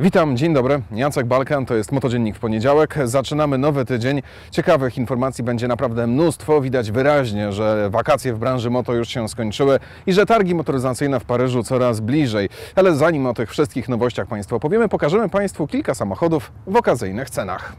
Witam, dzień dobry. Jacek Balkan, to jest Motodziennik w poniedziałek. Zaczynamy nowy tydzień. Ciekawych informacji będzie naprawdę mnóstwo. Widać wyraźnie, że wakacje w branży moto już się skończyły i że targi motoryzacyjne w Paryżu coraz bliżej. Ale zanim o tych wszystkich nowościach Państwu opowiemy, pokażemy Państwu kilka samochodów w okazyjnych cenach.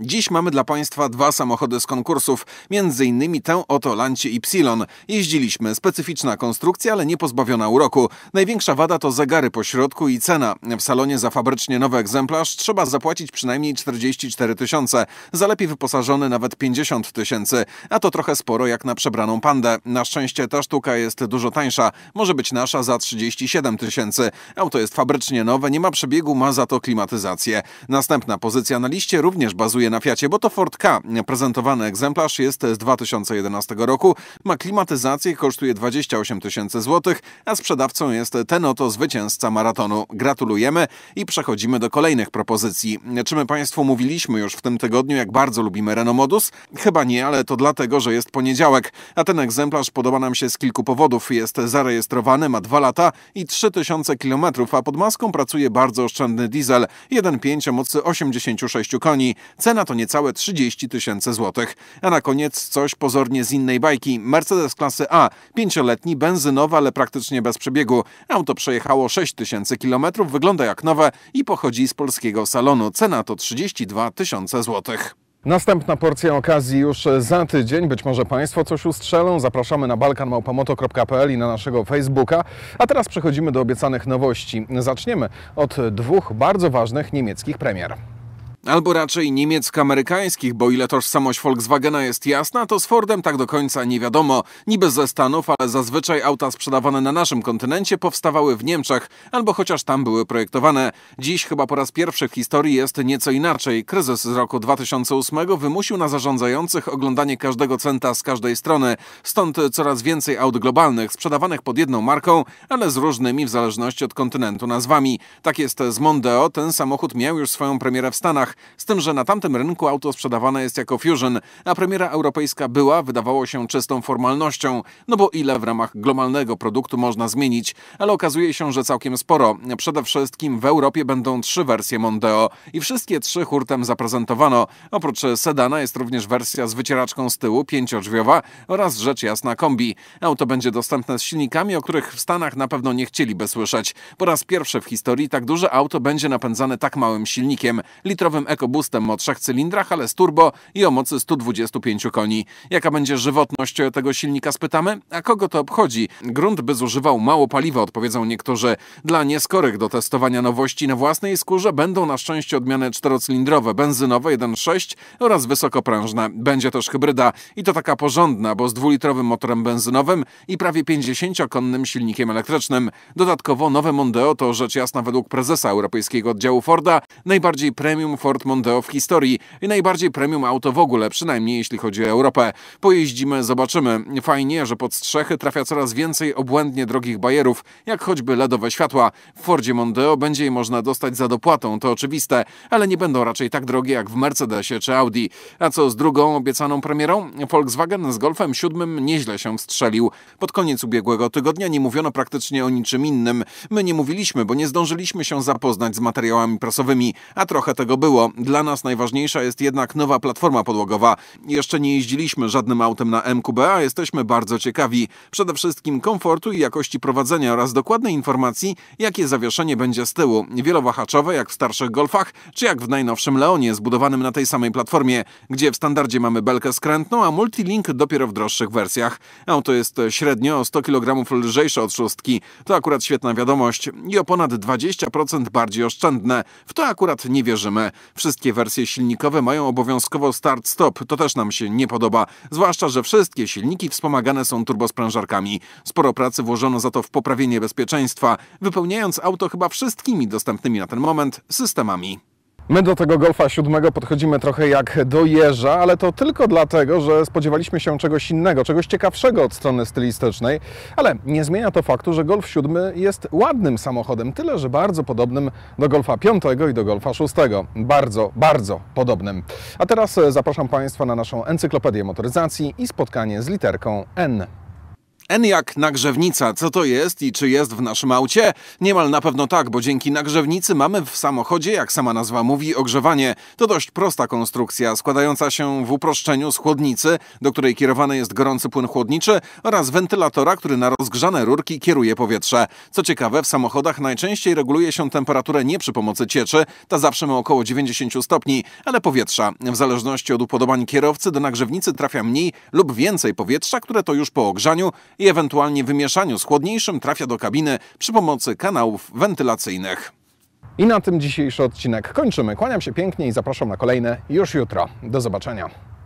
Dziś mamy dla Państwa dwa samochody z konkursów, między innymi tę oto Lancie Y. Jeździliśmy, specyficzna konstrukcja, ale nie pozbawiona uroku. Największa wada to zegary po środku i cena. W salonie za fabrycznie nowy egzemplarz trzeba zapłacić przynajmniej 44 tysiące, lepiej wyposażony nawet 50 tysięcy, a to trochę sporo jak na przebraną pandę. Na szczęście ta sztuka jest dużo tańsza, może być nasza za 37 tysięcy. Auto jest fabrycznie nowe, nie ma przebiegu, ma za to klimatyzację. Następna pozycja na liście również bazuje na Fiacie, bo to Ford K. Prezentowany egzemplarz jest z 2011 roku, ma klimatyzację, kosztuje 28 tysięcy złotych, a sprzedawcą jest ten oto zwycięzca maratonu. Gratulujemy i przechodzimy do kolejnych propozycji. Czy my Państwu mówiliśmy już w tym tygodniu, jak bardzo lubimy Renault Modus? Chyba nie, ale to dlatego, że jest poniedziałek, a ten egzemplarz podoba nam się z kilku powodów. Jest zarejestrowany, ma 2 lata i 3000 km, a pod maską pracuje bardzo oszczędny diesel, 1,5 o mocy 86 koni. Cena Cena to niecałe 30 tysięcy złotych. A na koniec coś pozornie z innej bajki. Mercedes klasy A, pięcioletni, benzynowy, ale praktycznie bez przebiegu. Auto przejechało 6 tysięcy kilometrów, wygląda jak nowe i pochodzi z polskiego salonu. Cena to 32 tysiące złotych. Następna porcja okazji już za tydzień. Być może Państwo coś ustrzelą. Zapraszamy na balkanmałpamoto.pl i na naszego Facebooka. A teraz przechodzimy do obiecanych nowości. Zaczniemy od dwóch bardzo ważnych niemieckich premier. Albo raczej niemiecko-amerykańskich, bo ile tożsamość Volkswagena jest jasna, to z Fordem tak do końca nie wiadomo. Niby ze Stanów, ale zazwyczaj auta sprzedawane na naszym kontynencie powstawały w Niemczech, albo chociaż tam były projektowane. Dziś chyba po raz pierwszy w historii jest nieco inaczej. Kryzys z roku 2008 wymusił na zarządzających oglądanie każdego centa z każdej strony. Stąd coraz więcej aut globalnych, sprzedawanych pod jedną marką, ale z różnymi w zależności od kontynentu nazwami. Tak jest z Mondeo, ten samochód miał już swoją premierę w Stanach. Stanach, z tym, że na tamtym rynku auto sprzedawane jest jako Fusion, a premiera europejska była, wydawało się, czystą formalnością, no bo ile w ramach globalnego produktu można zmienić, ale okazuje się, że całkiem sporo. Przede wszystkim w Europie będą trzy wersje Mondeo i wszystkie trzy hurtem zaprezentowano. Oprócz sedana jest również wersja z wycieraczką z tyłu, pięciodrzwiowa oraz rzecz jasna kombi. Auto będzie dostępne z silnikami, o których w Stanach na pewno nie chcieliby słyszeć. Po raz pierwszy w historii tak duże auto będzie napędzane tak małym silnikiem, litrowym zwykłym EcoBoostem o trzech cylindrach, ale z turbo i o mocy 125 koni. Jaka będzie żywotność tego silnika spytamy? A kogo to obchodzi? Grunt by zużywał mało paliwa, odpowiedzą niektórzy. Dla nieskorych do testowania nowości na własnej skórze będą na szczęście odmiany czterocylindrowe, benzynowe 1.6 oraz wysokoprężne. Będzie też hybryda i to taka porządna, bo z dwulitrowym motorem benzynowym i prawie 50-konnym silnikiem elektrycznym. Dodatkowo nowe Mondeo to rzecz jasna według prezesa Europejskiego Oddziału Forda najbardziej premium Ford Ford Mondeo w historii i najbardziej premium auto w ogóle, przynajmniej jeśli chodzi o Europę. Pojeździmy, zobaczymy. Fajnie, że pod strzechy trafia coraz więcej obłędnie drogich bajerów, jak choćby LEDowe światła. W Fordzie Mondeo będzie je można dostać za dopłatą, to oczywiste, ale nie będą raczej tak drogie jak w Mercedesie czy Audi. A co z drugą obiecaną premierą? Volkswagen z Golfem 7 nieźle się strzelił. Pod koniec ubiegłego tygodnia nie mówiono praktycznie o niczym innym. My nie mówiliśmy, bo nie zdążyliśmy się zapoznać z materiałami prasowymi, a trochę tego było było. Dla nas najważniejsza jest jednak nowa platforma podłogowa. Jeszcze nie jeździliśmy żadnym autem na MQB, a jesteśmy bardzo ciekawi. Przede wszystkim komfortu i jakości prowadzenia oraz dokładnej informacji, jakie zawieszenie będzie z tyłu. Wielowahaczowe, jak w starszych Golfach, czy jak w najnowszym Leonie, zbudowanym na tej samej platformie, gdzie w standardzie mamy belkę skrętną, a Multilink dopiero w droższych wersjach. Auto jest średnio o 100 kg lżejsze od szóstki. To akurat świetna wiadomość i o ponad 20% bardziej oszczędne. W to akurat nie wierzymy. Wszystkie wersje silnikowe mają obowiązkowo start-stop. To też nam się nie podoba. Zwłaszcza, że wszystkie silniki wspomagane są turbosprężarkami. Sporo pracy włożono za to w poprawienie bezpieczeństwa, wypełniając auto chyba wszystkimi dostępnymi na ten moment systemami. My do tego Golfa 7 podchodzimy trochę jak do jeża, ale to tylko dlatego, że spodziewaliśmy się czegoś innego, czegoś ciekawszego od strony stylistycznej, ale nie zmienia to faktu, że Golf 7 jest ładnym samochodem, tyle że bardzo podobnym do Golfa 5 i do Golfa 6. Bardzo, bardzo podobnym. A teraz e, zapraszam Państwa na naszą encyklopedię motoryzacji i spotkanie z literką N. N jak nagrzewnica, co to jest i czy jest w naszym aucie? Niemal na pewno tak, bo dzięki nagrzewnicy mamy w samochodzie, jak sama nazwa mówi, ogrzewanie. To dość prosta konstrukcja, składająca się w uproszczeniu z chłodnicy, do której kierowany jest gorący płyn chłodniczy oraz wentylatora, który na rozgrzane rurki kieruje powietrze. Co ciekawe, w samochodach najczęściej reguluje się temperaturę nie przy pomocy cieczy, ta zawsze ma około 90 stopni, ale powietrza. W zależności od upodobań kierowcy do nagrzewnicy trafia mniej lub więcej powietrza, które to już po ogrzaniu i ewentualnie wymieszaniu z chłodniejszym trafia do kabiny przy pomocy kanałów wentylacyjnych. I na tym dzisiejszy odcinek kończymy. Kłaniam się pięknie i zapraszam na kolejne już jutro. Do zobaczenia.